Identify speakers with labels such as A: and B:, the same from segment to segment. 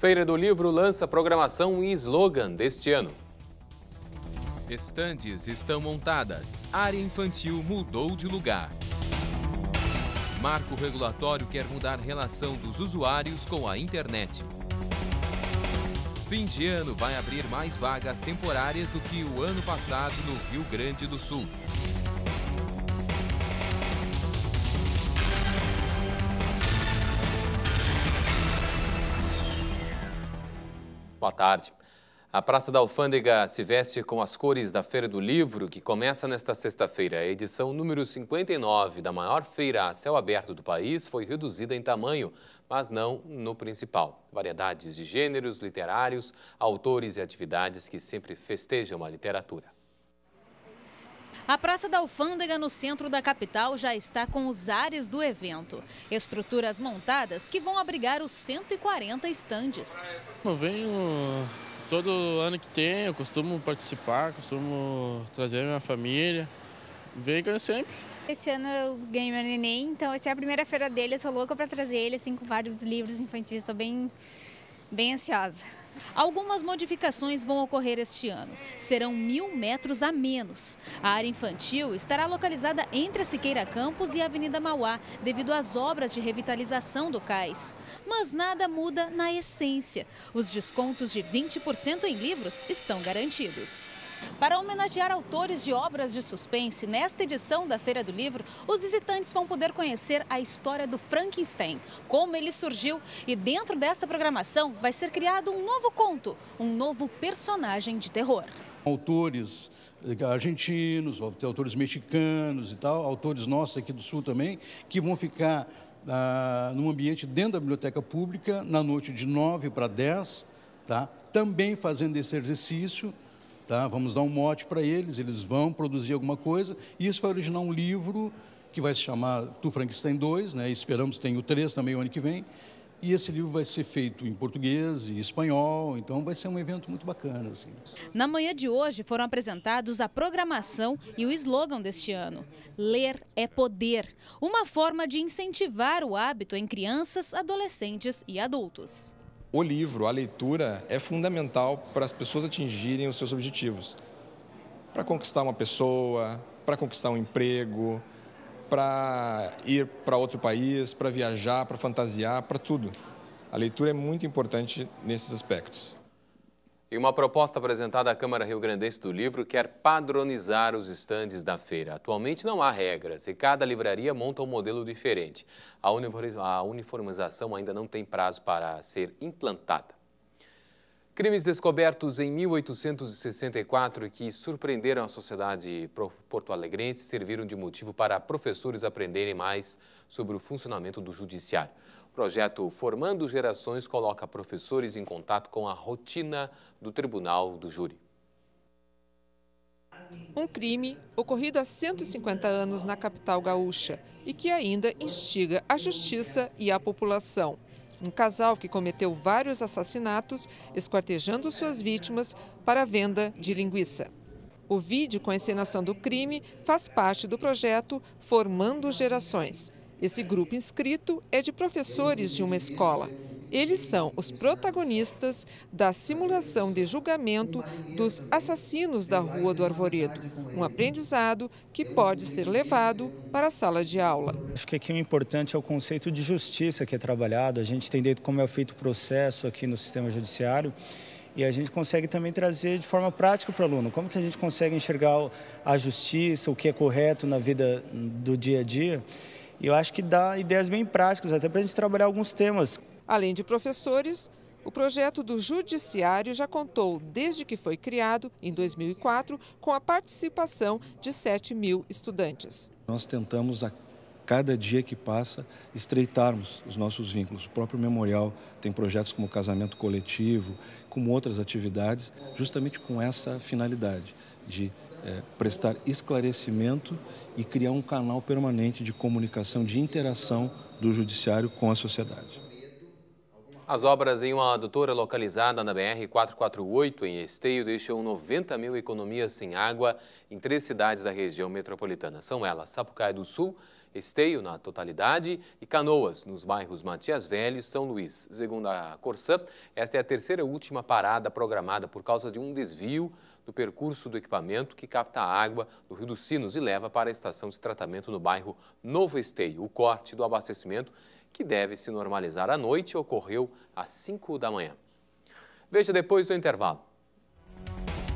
A: Feira do Livro lança programação e slogan deste ano. Estantes estão montadas, área infantil mudou de lugar. Marco regulatório quer mudar relação dos usuários com a internet. Fim de ano vai abrir mais vagas temporárias do que o ano passado no Rio Grande do Sul. Boa tarde. A Praça da Alfândega se veste com as cores da Feira do Livro, que começa nesta sexta-feira. A edição número 59 da maior feira a céu aberto do país foi reduzida em tamanho, mas não no principal. Variedades de gêneros literários, autores e atividades que sempre festejam a literatura.
B: A Praça da Alfândega, no centro da capital, já está com os ares do evento. Estruturas montadas que vão abrigar os 140 estandes.
C: Eu venho todo ano que tem, eu costumo participar, costumo trazer minha família. Venho sempre.
B: Esse ano eu ganhei meu neném, então essa é a primeira feira dele, eu tô louca para trazer ele, assim, com vários livros infantis, estou bem, bem ansiosa. Algumas modificações vão ocorrer este ano. Serão mil metros a menos. A área infantil estará localizada entre a Siqueira Campos e a Avenida Mauá, devido às obras de revitalização do cais. Mas nada muda na essência. Os descontos de 20% em livros estão garantidos. Para homenagear autores de obras de suspense, nesta edição da Feira do Livro, os visitantes vão poder conhecer a história do Frankenstein, como ele surgiu e dentro desta programação vai ser criado um novo conto, um novo personagem de terror. Autores eh, argentinos, autores mexicanos e tal, autores nossos aqui do Sul também, que vão ficar ah, num ambiente dentro da biblioteca pública na noite de 9 para 10, tá? também fazendo esse exercício Tá? Vamos dar um mote para eles, eles vão produzir alguma coisa. E isso vai originar um livro que vai se chamar Tu Frankenstein 2, né? esperamos tenha o 3 também o ano que vem. E esse livro vai ser feito em português e espanhol, então vai ser um evento muito bacana. Assim. Na manhã de hoje foram apresentados a programação e o slogan deste ano: Ler é Poder uma forma de incentivar o hábito em crianças, adolescentes e adultos
A: o livro, a leitura é fundamental para as pessoas atingirem os seus objetivos. Para conquistar uma pessoa, para conquistar um emprego, para ir para outro país, para viajar, para fantasiar, para tudo. A leitura é muito importante nesses aspectos. E uma proposta apresentada à Câmara Rio Grandense do Livro quer padronizar os estandes da feira. Atualmente não há regras e cada livraria monta um modelo diferente. A uniformização ainda não tem prazo para ser implantada. Crimes descobertos em 1864 que surpreenderam a sociedade porto-alegrense serviram de motivo para professores aprenderem mais sobre o funcionamento do judiciário. O projeto Formando Gerações coloca professores em contato com a rotina do tribunal do júri.
C: Um crime ocorrido há 150 anos na capital gaúcha e que ainda instiga a justiça e a população. Um casal que cometeu vários assassinatos, esquartejando suas vítimas para venda de linguiça. O vídeo com a encenação do crime faz parte do projeto Formando Gerações. Esse grupo inscrito é de professores de uma escola. Eles são os protagonistas da simulação de julgamento dos assassinos da Rua do Arvoredo, um aprendizado que pode ser levado para a sala de aula. Acho
B: que aqui o importante é o conceito de justiça que é trabalhado. A gente entende como é feito o processo aqui no sistema judiciário e a gente consegue também trazer de forma prática para o aluno. Como que a gente consegue enxergar a justiça, o que é correto na vida do dia a dia? E eu acho que dá ideias bem práticas, até para a gente trabalhar alguns temas.
C: Além de professores, o projeto do Judiciário já contou, desde que foi criado, em 2004, com a participação de 7 mil estudantes.
D: Nós tentamos cada dia que passa, estreitarmos os nossos vínculos. O próprio memorial tem projetos como casamento coletivo, como outras atividades, justamente com essa finalidade de é, prestar esclarecimento e criar um canal permanente de comunicação, de interação do judiciário com a sociedade.
A: As obras em uma adutora localizada na BR-448 em Esteio deixam 90 mil economias sem água em três cidades da região metropolitana. São elas Sapucaia do Sul, Esteio, na totalidade, e Canoas, nos bairros Matias Velho e São Luís. Segundo a Corsã, esta é a terceira e última parada programada por causa de um desvio do percurso do equipamento que capta a água do Rio dos Sinos e leva para a estação de tratamento no bairro Novo Esteio. O corte do abastecimento, que deve se normalizar à noite, ocorreu às 5 da manhã. Veja depois do intervalo.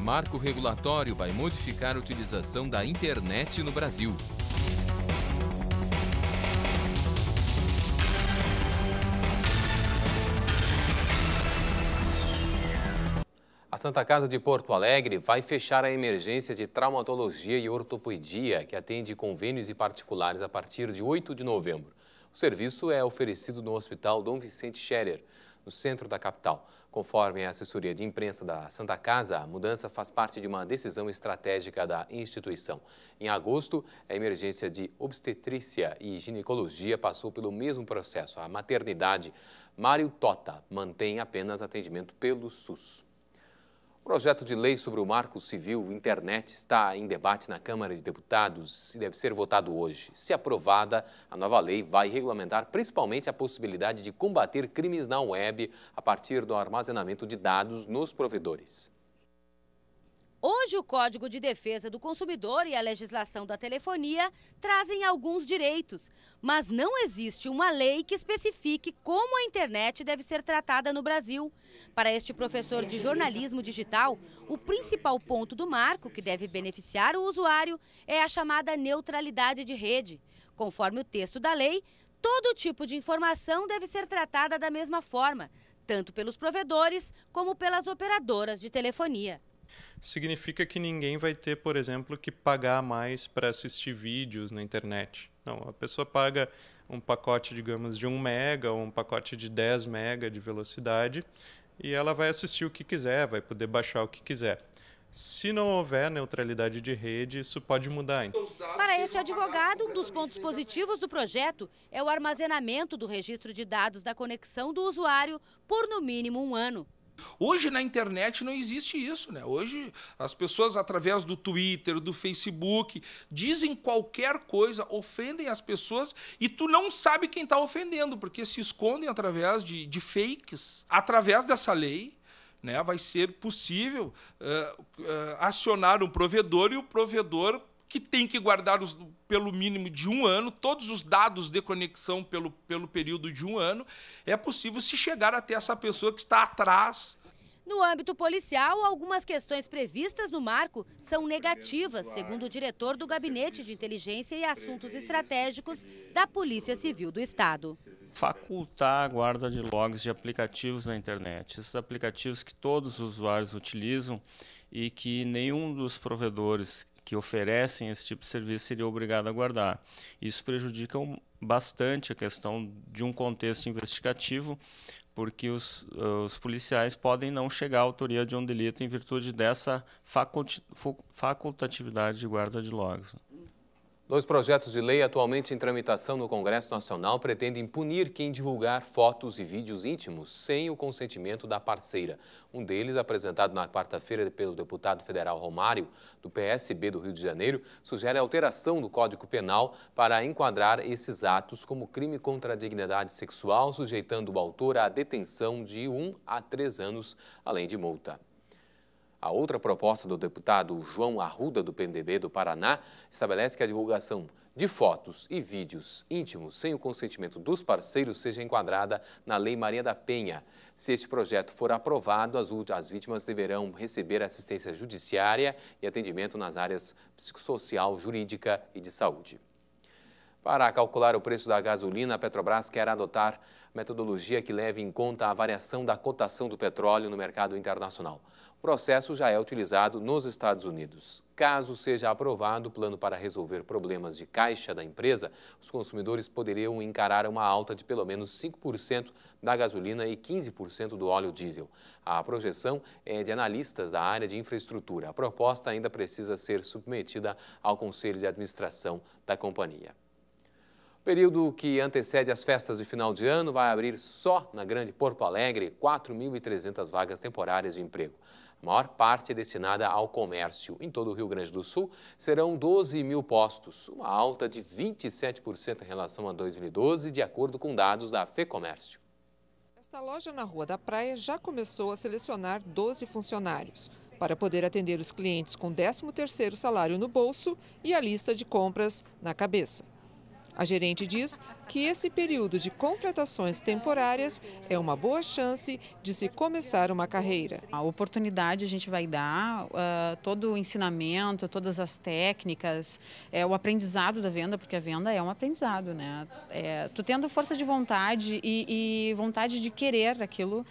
A: Marco regulatório vai modificar a utilização da internet no Brasil. A Santa Casa de Porto Alegre vai fechar a emergência de traumatologia e ortopedia, que atende convênios e particulares a partir de 8 de novembro. O serviço é oferecido no Hospital Dom Vicente Scherer, no centro da capital. Conforme a assessoria de imprensa da Santa Casa, a mudança faz parte de uma decisão estratégica da instituição. Em agosto, a emergência de obstetrícia e ginecologia passou pelo mesmo processo. A maternidade Mário Tota mantém apenas atendimento pelo SUS. O projeto de lei sobre o marco civil internet está em debate na Câmara de Deputados e deve ser votado hoje. Se aprovada, a nova lei vai regulamentar principalmente a possibilidade de combater crimes na web a partir do armazenamento de dados nos provedores.
D: Hoje, o Código de Defesa do Consumidor e a legislação da telefonia trazem alguns direitos, mas não existe uma lei que especifique como a internet deve ser tratada no Brasil. Para este professor de jornalismo digital, o principal ponto do marco que deve beneficiar o usuário é a chamada neutralidade de rede. Conforme o texto da lei, todo tipo de informação deve ser tratada da mesma forma, tanto pelos provedores como pelas operadoras de telefonia.
A: Significa que ninguém vai ter, por exemplo, que pagar mais para assistir vídeos na internet. Não, a pessoa paga um pacote, digamos, de 1 mega ou um pacote de 10 mega de velocidade e ela vai assistir o que quiser, vai poder baixar o que quiser. Se não houver neutralidade de rede, isso pode mudar.
D: Para este advogado, um dos pontos positivos do projeto é o armazenamento do registro de dados da conexão do usuário por no mínimo um ano.
A: Hoje na internet não existe isso, né? Hoje as pessoas através do Twitter, do Facebook, dizem qualquer coisa, ofendem as pessoas e tu não sabe quem está ofendendo, porque se escondem através de, de fakes. Através dessa lei, né, vai ser possível uh, uh, acionar um provedor e o provedor que tem que guardar os, pelo mínimo de um ano, todos os dados de conexão pelo, pelo período de um ano, é possível se chegar até essa pessoa que está atrás.
D: No âmbito policial, algumas questões previstas no marco são negativas, segundo o diretor do Gabinete de Inteligência e Assuntos Estratégicos da Polícia Civil do Estado.
B: Facultar a guarda de logs de aplicativos na internet. Esses aplicativos que todos os usuários utilizam e que nenhum dos provedores que oferecem esse tipo de serviço seria obrigado a guardar. Isso prejudica bastante a questão de um contexto investigativo, porque os, os policiais podem não chegar à autoria de um delito em virtude dessa facultatividade de guarda de logs.
A: Dois projetos de lei atualmente em tramitação no Congresso Nacional pretendem punir quem divulgar fotos e vídeos íntimos sem o consentimento da parceira. Um deles, apresentado na quarta-feira pelo deputado federal Romário, do PSB do Rio de Janeiro, sugere alteração do Código Penal para enquadrar esses atos como crime contra a dignidade sexual, sujeitando o autor à detenção de um a três anos, além de multa. A outra proposta do deputado João Arruda, do PMDB do Paraná, estabelece que a divulgação de fotos e vídeos íntimos sem o consentimento dos parceiros seja enquadrada na Lei Maria da Penha. Se este projeto for aprovado, as vítimas deverão receber assistência judiciária e atendimento nas áreas psicossocial, jurídica e de saúde. Para calcular o preço da gasolina, a Petrobras quer adotar metodologia que leve em conta a variação da cotação do petróleo no mercado internacional. O processo já é utilizado nos Estados Unidos. Caso seja aprovado o plano para resolver problemas de caixa da empresa, os consumidores poderiam encarar uma alta de pelo menos 5% da gasolina e 15% do óleo diesel. A projeção é de analistas da área de infraestrutura. A proposta ainda precisa ser submetida ao Conselho de Administração da companhia. Período que antecede as festas de final de ano vai abrir só na Grande Porto Alegre 4.300 vagas temporárias de emprego. A maior parte é destinada ao comércio. Em todo o Rio Grande do Sul, serão 12 mil postos, uma alta de 27% em relação a 2012, de acordo com dados da FEComércio.
C: Esta loja na Rua da Praia já começou a selecionar 12 funcionários para poder atender os clientes com 13º salário no bolso e a lista de compras na cabeça. A gerente diz que esse período de contratações temporárias é uma boa chance de se começar uma carreira. A oportunidade a gente vai dar, uh, todo o ensinamento,
B: todas as técnicas, é, o aprendizado da venda, porque a venda é um aprendizado, né? É, tu tendo força de vontade e, e vontade de querer aquilo,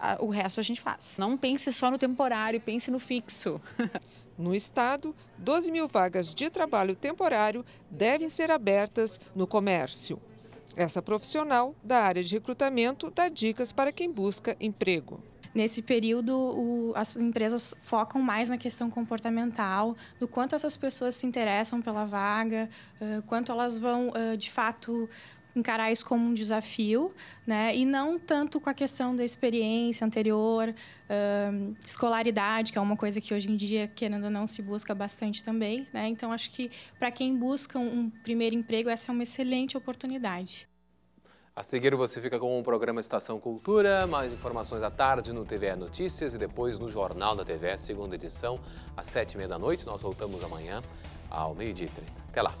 B: ah,
C: o resto a gente faz. Não pense só no temporário, pense no fixo. No estado, 12 mil vagas de trabalho temporário devem ser abertas no comércio. Essa profissional da área de recrutamento dá dicas para quem busca emprego.
B: Nesse período, o, as empresas focam mais na questão comportamental, do quanto essas pessoas se interessam pela vaga, uh, quanto elas vão, uh, de fato, encarar isso como um desafio, né? E não tanto com a questão da experiência anterior, escolaridade, que é uma coisa que hoje em dia, querendo ou não, se busca bastante também, né? Então, acho que para quem busca um primeiro emprego, essa é uma excelente oportunidade.
A: A seguir você fica com o programa Estação Cultura, mais informações à tarde no TVE Notícias e depois no Jornal da TVE, segunda edição, às sete e meia da noite. Nós voltamos amanhã ao meio-dia e trinta. Até lá!